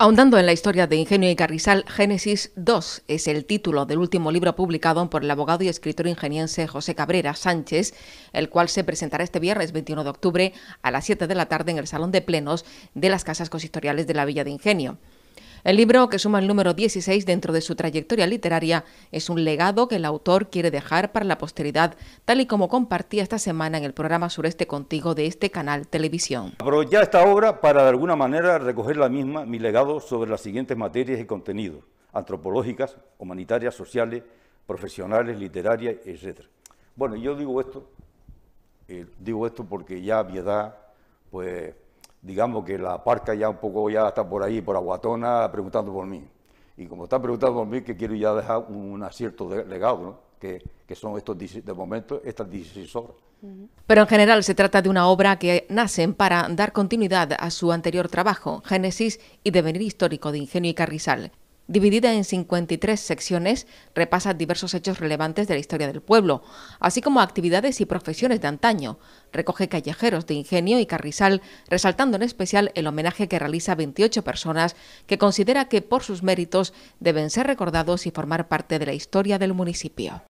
Ahondando en la historia de Ingenio y Carrizal, Génesis 2 es el título del último libro publicado por el abogado y escritor ingeniense José Cabrera Sánchez, el cual se presentará este viernes 21 de octubre a las 7 de la tarde en el Salón de Plenos de las Casas Consistoriales de la Villa de Ingenio. El libro, que suma el número 16 dentro de su trayectoria literaria, es un legado que el autor quiere dejar para la posteridad, tal y como compartía esta semana en el programa Sureste Contigo de este canal Televisión. Aprovechar esta obra para de alguna manera recoger la misma, mi legado sobre las siguientes materias y contenidos, antropológicas, humanitarias, sociales, profesionales, literarias, etc. Bueno, yo digo esto, eh, digo esto porque ya a pues digamos que la parca ya un poco ya está por ahí, por Aguatona, preguntando por mí. Y como está preguntando por mí, que quiero ya dejar un acierto de, legado, que, que, son estos, de momento, estas 16 Pero en general se trata de una obra que nacen para dar continuidad a su anterior trabajo, Génesis y Devenir Histórico de Ingenio y Carrizal dividida en 53 secciones, repasa diversos hechos relevantes de la historia del pueblo, así como actividades y profesiones de antaño. Recoge callejeros de ingenio y carrizal, resaltando en especial el homenaje que realiza 28 personas que considera que por sus méritos deben ser recordados y formar parte de la historia del municipio.